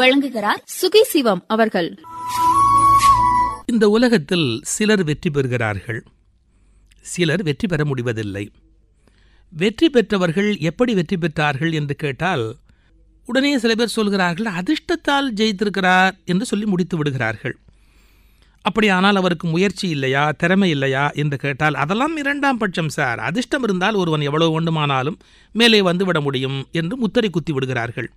வழங்குகிறார் சுகி சிவம் அவர்கள் இந்த உலகத்தில் சிலர் வெற்றி பெறுகிறார்கள் சிலர் வெற்றி பெற முடிவதில்லை வெற்றி பெற்றவர்கள் எப்படி வெற்றி பெற்றார்கள் என்று கேட்டால் உடனே சில பேர் சொல்கிறார்கள் அதிர்ஷ்டத்தால் ஜெயித்திருக்கிறார் என்று சொல்லி முடித்து விடுகிறார்கள் அப்படியானால் அவருக்கு முயற்சி இல்லையா திறமை இல்லையா என்று கேட்டால் அதெல்லாம் இரண்டாம் பட்சம் சார் அதிர்ஷ்டம் இருந்தால் ஒருவன் எவ்வளவு வேண்டுமானாலும் மேலே வந்துவிட முடியும் என்று முத்தரை குத்தி விடுகிறார்கள்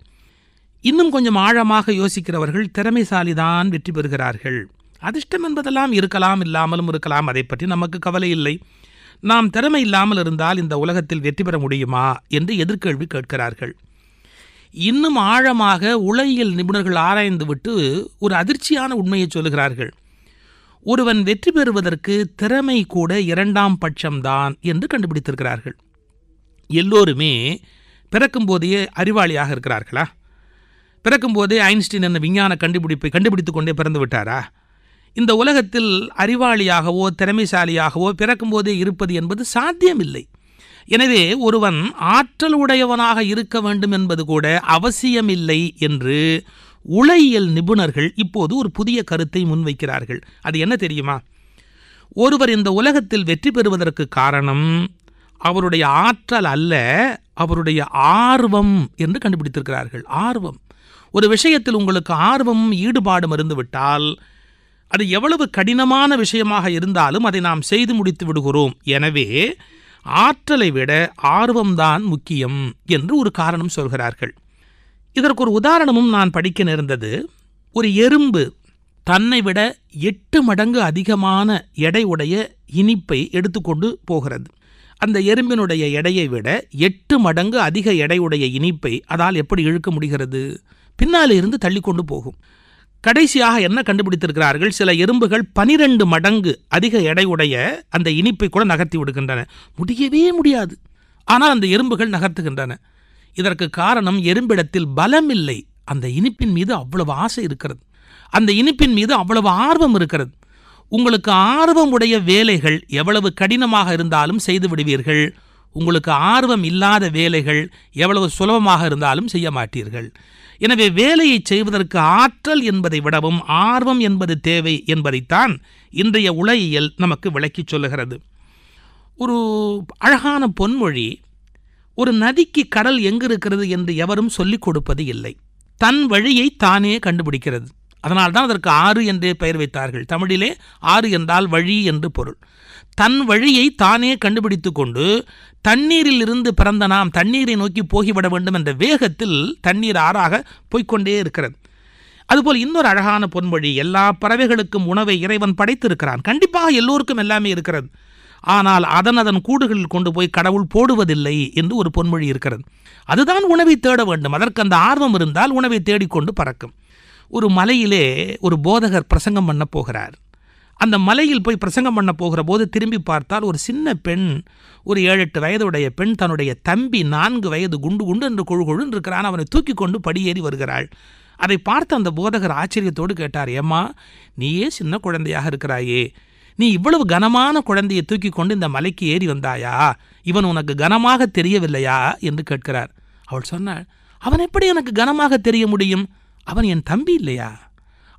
இன்னும் கொஞ்சம் ஆழமாக யோசிக்கிறவர்கள் திறமைசாலிதான் வெற்றி பெறுகிறார்கள் அதிர்ஷ்டம் என்பதெல்லாம் இருக்கலாம் இல்லாமலும் இருக்கலாம் அதை பற்றி நமக்கு கவலை இல்லை நாம் திறமை இல்லாமல் இருந்தால் இந்த உலகத்தில் வெற்றி பெற முடியுமா என்று எதிர்கேள்வி கேட்கிறார்கள் இன்னும் ஆழமாக உலகியல் நிபுணர்கள் ஆராய்ந்துவிட்டு ஒரு அதிர்ச்சியான உண்மையை சொல்கிறார்கள் ஒருவன் வெற்றி பெறுவதற்கு திறமை கூட இரண்டாம் பட்சம்தான் என்று கண்டுபிடித்திருக்கிறார்கள் எல்லோருமே பிறக்கும்போதே அறிவாளியாக இருக்கிறார்களா பிறக்கும்போதே ஐன்ஸ்டீன் என்ற விஞ்ஞான கண்டுபிடிப்பை கண்டுபிடித்து கொண்டே பிறந்து விட்டாரா இந்த உலகத்தில் அறிவாளியாகவோ திறமைசாலியாகவோ பிறக்கும்போதே இருப்பது என்பது சாத்தியமில்லை எனவே ஒருவன் ஆற்றல் உடையவனாக இருக்க வேண்டும் என்பது கூட அவசியமில்லை என்று உளையியல் நிபுணர்கள் இப்போது ஒரு புதிய கருத்தை முன்வைக்கிறார்கள் அது என்ன தெரியுமா ஒருவர் இந்த உலகத்தில் வெற்றி பெறுவதற்கு காரணம் அவருடைய ஆற்றல் அல்ல அவருடைய ஆர்வம் என்று கண்டுபிடித்திருக்கிறார்கள் ஆர்வம் ஒரு விஷயத்தில் உங்களுக்கு ஆர்வமும் ஈடுபாடும் இருந்துவிட்டால் அது எவ்வளவு கடினமான விஷயமாக இருந்தாலும் அதை நாம் செய்து முடித்து விடுகிறோம் எனவே ஆற்றலை விட ஆர்வம்தான் முக்கியம் என்று ஒரு காரணம் சொல்கிறார்கள் இதற்கு ஒரு உதாரணமும் நான் படிக்க நேர்ந்தது ஒரு எறும்பு தன்னை விட எட்டு மடங்கு அதிகமான எடை உடைய இனிப்பை எடுத்துக்கொண்டு போகிறது அந்த எறும்பினுடைய எடையை விட எட்டு மடங்கு அதிக எடையுடைய இனிப்பை அதால் எப்படி இழுக்க முடிகிறது பின்னாலே இருந்து தள்ளி கொண்டு போகும் கடைசியாக என்ன கண்டுபிடித்திருக்கிறார்கள் சில எறும்புகள் பனிரெண்டு மடங்கு அதிக எடையுடைய அந்த இனிப்பை கூட நகர்த்தி விடுகின்றன முடியவே முடியாது ஆனால் அந்த எறும்புகள் நகர்த்துகின்றன இதற்கு காரணம் எறும்பிடத்தில் பலம் இல்லை அந்த இனிப்பின் மீது அவ்வளவு ஆசை இருக்கிறது அந்த இனிப்பின் மீது அவ்வளவு ஆர்வம் இருக்கிறது உங்களுக்கு ஆர்வம் உடைய வேலைகள் எவ்வளவு கடினமாக இருந்தாலும் செய்து விடுவீர்கள் உங்களுக்கு ஆர்வம் இல்லாத வேலைகள் எவ்வளவு சுலபமாக இருந்தாலும் செய்ய மாட்டீர்கள் எனவே வேலையை செய்வதற்கு ஆற்றல் என்பதை விடவும் ஆர்வம் என்பது தேவை என்பதைத்தான் இன்றைய உலகியல் நமக்கு விளக்கி சொல்லுகிறது ஒரு அழகான பொன்மொழி ஒரு நதிக்கு கடல் எங்கு இருக்கிறது என்று எவரும் சொல்லிக் கொடுப்பது இல்லை தன் வழியை தானே கண்டுபிடிக்கிறது அதனால்தான் அதற்கு ஆறு என்றே பெயர் வைத்தார்கள் தமிழிலே ஆறு என்றால் வழி என்று பொருள் தன் வழியை தானே கண்டுபிடித்து கொண்டு தண்ணீரில் இருந்து பிறந்த நாம் தண்ணீரை நோக்கி போகிவிட வேண்டும் என்ற வேகத்தில் தண்ணீர் ஆறாக போய்கொண்டே இருக்கிறது அதுபோல் இன்னொரு அழகான பொன்மொழி எல்லா பறவைகளுக்கும் உணவை இறைவன் படைத்திருக்கிறான் கண்டிப்பாக எல்லோருக்கும் எல்லாமே இருக்கிறது ஆனால் அதன் அதன் கூடுகளில் கொண்டு போய் கடவுள் போடுவதில்லை என்று ஒரு பொன்மொழி இருக்கிறது அதுதான் உணவை தேட வேண்டும் அதற்கு அந்த ஆர்வம் இருந்தால் உணவை தேடிக்கொண்டு பறக்கும் ஒரு மலையிலே ஒரு போதகர் பிரசங்கம் பண்ண போகிறார் அந்த மலையில் போய் பிரசங்கம் பண்ண போகிற போது திரும்பி பார்த்தால் ஒரு சின்ன பெண் ஒரு ஏழு எட்டு வயதுடைய பெண் தன்னுடைய தம்பி நான்கு வயது குண்டு குண்டு என்று கொழு கொழுன்னு இருக்கிறான் அவனை தூக்கி கொண்டு படியேறி வருகிறாள் அதை பார்த்து அந்த போதகர் ஆச்சரியத்தோடு கேட்டார் ஏம்மா நீயே சின்ன குழந்தையாக இருக்கிறாயே நீ இவ்வளவு கனமான குழந்தையை தூக்கி கொண்டு இந்த மலைக்கு ஏறி வந்தாயா இவன் உனக்கு கனமாக தெரியவில்லையா என்று கேட்கிறார் அவள் சொன்னாள் அவன் எப்படி எனக்கு கனமாக தெரிய முடியும் அவன் என் தம்பி இல்லையா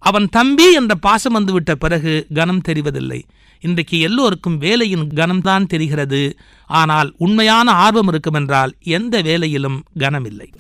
அவன் தம்பி என்ற பாசம் வந்துவிட்ட பிறகு கனம் தெரிவதில்லை இன்றைக்கு எல்லோருக்கும் வேலையின் கனம்தான் தெரிகிறது ஆனால் உண்மையான ஆர்வம் இருக்குமென்றால் எந்த வேலையிலும் கனமில்லை